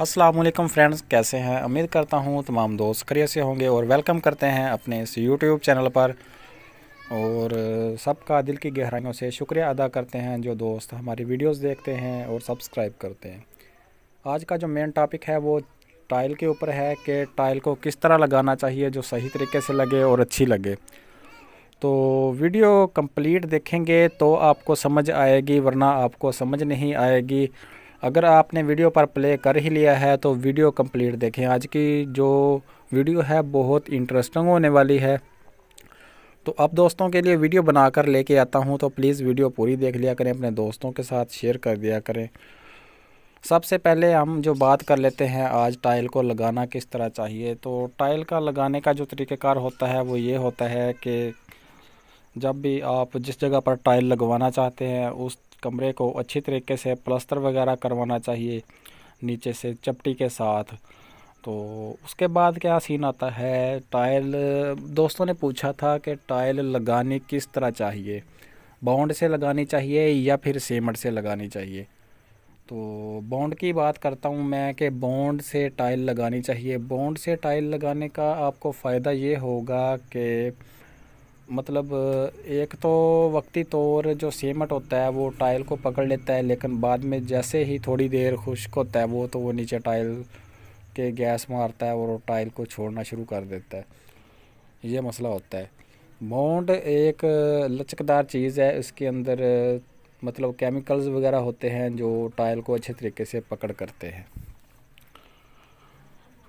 Aslam friends कैसे हैं उम्मीद करता हूँ तमाम दोस्त खरीय से होंगे और वेलकम करते हैं अपने इस यूट्यूब चैनल पर और सबका दिल की गहराइयों से शुक्रिया अदा करते हैं जो दोस्त हमारी वीडियोस देखते हैं और सब्सक्राइब करते हैं आज का जो मेन टॉपिक है वो टाइल के ऊपर है कि टाइल को किस तरह लगाना चाहिए जो सही तरीके से लगे और अच्छी लगे तो वीडियो कम्प्लीट देखेंगे तो आपको समझ आएगी वरना आपको समझ नहीं आएगी अगर आपने वीडियो पर प्ले कर ही लिया है तो वीडियो कंप्लीट देखें आज की जो वीडियो है बहुत इंटरेस्टिंग होने वाली है तो अब दोस्तों के लिए वीडियो बनाकर लेके आता हूँ तो प्लीज़ वीडियो पूरी देख लिया करें अपने दोस्तों के साथ शेयर कर दिया करें सबसे पहले हम जो बात कर लेते हैं आज टाइल को लगाना किस तरह चाहिए तो टाइल का लगाने का जो तरीक़ेकार होता है वो ये होता है कि जब भी आप जिस जगह पर टाइल लगवाना चाहते हैं उस कमरे को अच्छी तरीके से प्लस्तर वगैरह करवाना चाहिए नीचे से चपटी के साथ तो उसके बाद क्या सीन आता है टाइल दोस्तों ने पूछा था कि टाइल लगानी किस तरह चाहिए बाउंड से लगानी चाहिए या फिर सीमट से लगानी चाहिए तो बॉन्ड की बात करता हूँ मैं कि बॉन्ड से टाइल लगानी चाहिए बॉन्ड से टाइल लगाने का आपको फ़ायदा ये होगा कि मतलब एक तो वक्ती तौर जो सीमेंट होता है वो टाइल को पकड़ लेता है लेकिन बाद में जैसे ही थोड़ी देर खुश्क होता है वो तो वो नीचे टाइल के गैस मारता है और टाइल को छोड़ना शुरू कर देता है ये मसला होता है मोंड एक लचकदार चीज़ है इसके अंदर मतलब केमिकल्स वगैरह होते हैं जो टाइल को अच्छे तरीके से पकड़ करते हैं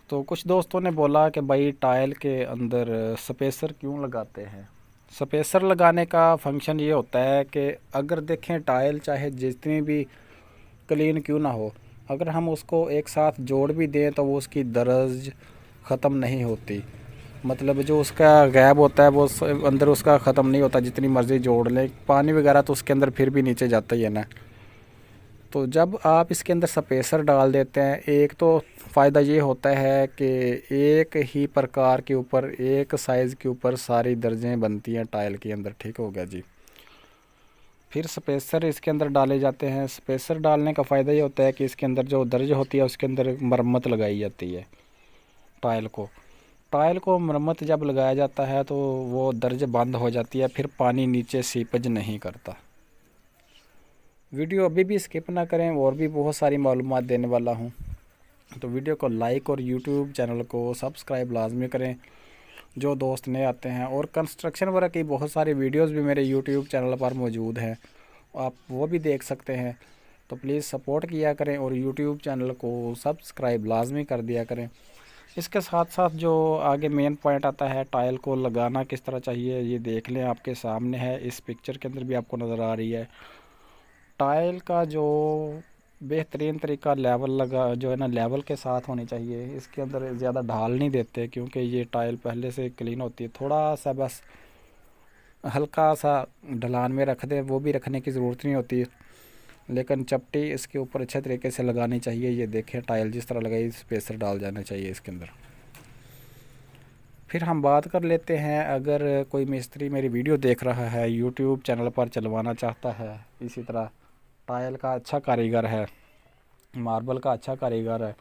तो कुछ दोस्तों ने बोला कि भाई टाइल के अंदर स्पेसर क्यों लगाते हैं स्पेसर लगाने का फंक्शन ये होता है कि अगर देखें टाइल चाहे जितनी भी क्लीन क्यों ना हो अगर हम उसको एक साथ जोड़ भी दें तो वो उसकी दर्ज ख़त्म नहीं होती मतलब जो उसका गैप होता है वो अंदर उसका ख़त्म नहीं होता जितनी मर्ज़ी जोड़ लें पानी वगैरह तो उसके अंदर फिर भी नीचे जाता ही है ना तो जब आप इसके अंदर स्पेसर डाल देते हैं एक तो फ़ायदा ये होता है कि एक ही प्रकार के ऊपर एक साइज़ के ऊपर सारी दर्जें बनती हैं टाइल के अंदर ठीक हो गया जी फिर स्पेसर इसके अंदर डाले जाते हैं स्पेसर डालने का फ़ायदा ये होता है कि इसके अंदर जो दर्ज होती है उसके अंदर मरम्मत लगाई जाती है टाइल को टाइल को मरम्मत जब लगाया जाता है तो वो दर्ज बंद हो जाती है फिर पानी नीचे सीपज नहीं करता वीडियो अभी भी स्किप ना करें और भी बहुत सारी मालूम देने वाला हूँ तो वीडियो को लाइक और यूट्यूब चैनल को सब्सक्राइब लाजमी करें जो दोस्त नए आते हैं और कंस्ट्रक्शन वर्क की बहुत सारी वीडियोज़ भी मेरे यूट्यूब चैनल पर मौजूद हैं आप वो भी देख सकते हैं तो प्लीज़ सपोर्ट किया करें और यूट्यूब चैनल को सब्सक्राइब लाजमी कर दिया करें इसके साथ साथ जो आगे मेन पॉइंट आता है टाइल को लगाना किस तरह चाहिए ये देख लें आपके सामने है इस पिक्चर के अंदर भी आपको नज़र आ रही है टाइल का जो बेहतरीन तरीका लेवल लगा जो है ना लेवल के साथ होनी चाहिए इसके अंदर ज़्यादा ढाल नहीं देते क्योंकि ये टाइल पहले से क्लीन होती है थोड़ा सा बस हल्का सा ढलान में रख दें वो भी रखने की ज़रूरत नहीं होती लेकिन चपटी इसके ऊपर अच्छे तरीके से लगानी चाहिए ये देखें टाइल जिस तरह लगाई स्पेसर डाल जाना चाहिए इसके अंदर फिर हम बात कर लेते हैं अगर कोई मिस्त्री मेरी वीडियो देख रहा है यूट्यूब चैनल पर चलवाना चाहता है इसी तरह टायल का अच्छा कारीगर है मार्बल का अच्छा कारीगर है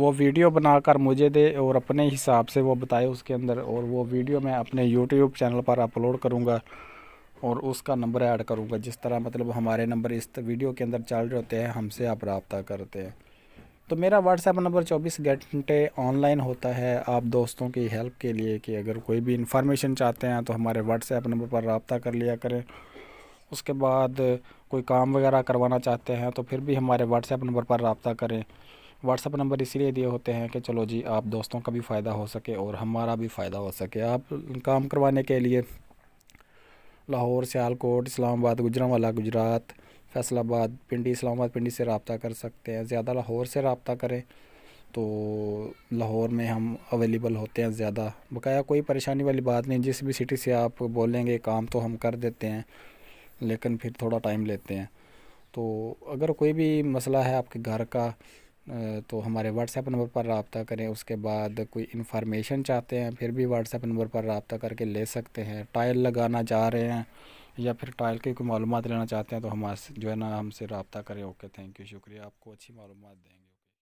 वो वीडियो बनाकर मुझे दे और अपने हिसाब से वो बताए उसके अंदर और वो वीडियो मैं अपने यूट्यूब चैनल पर अपलोड करूँगा और उसका नंबर ऐड करूँगा जिस तरह मतलब हमारे नंबर इस वीडियो के अंदर चल रहे होते हैं हमसे आप रबता करते हैं तो मेरा व्हाट्सएप नंबर 24 घंटे ऑनलाइन होता है आप दोस्तों की हेल्प के लिए कि अगर कोई भी इंफॉर्मेशन चाहते हैं तो हमारे व्हाट्सएप नंबर पर रबता कर लिया करें उसके बाद कोई काम वगैरह करवाना चाहते हैं तो फिर भी हमारे व्हाट्सएप नंबर पर रबता करें व्हाट्सएप नंबर इसीलिए दिए होते हैं कि चलो जी आप दोस्तों का भी फ़ायदा हो सके और हमारा भी फ़ायदा हो सके आप काम करवाने के लिए लाहौर सियालकोट इस्लामाबाद गुजरावाला गुजरात फैसलाबाद पिंडी इस्लामाबाद पिंडी से रबता कर सकते हैं ज़्यादा लाहौर से रबता करें तो लाहौर में हम अवेलेबल होते हैं ज़्यादा बकाया कोई परेशानी वाली बात नहीं जिस भी सिटी से आप बोलेंगे काम तो हम कर देते हैं लेकिन फिर थोड़ा टाइम लेते हैं तो अगर कोई भी मसला है आपके घर का तो हमारे व्हाट्सएप नंबर पर रबता करें उसके बाद कोई इन्फॉर्मेशन चाहते हैं फिर भी व्हाट्सएप नंबर पर रबता करके ले सकते हैं टाइल लगाना चाह रहे हैं या फिर टाइल की कोई मालूम लेना चाहते हैं तो हम जो है ना हमसे रबता करें ओके थैंक यू शुक्रिया आपको अच्छी मालूम देंगे